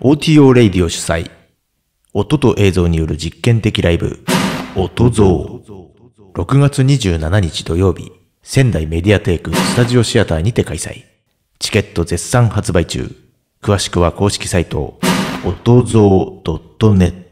OTO レイディオ主催、音と映像による実験的ライブ、音像。6月27日土曜日、仙台メディアテイクスタジオシアターにて開催。チケット絶賛発売中。詳しくは公式サイト、音像 .net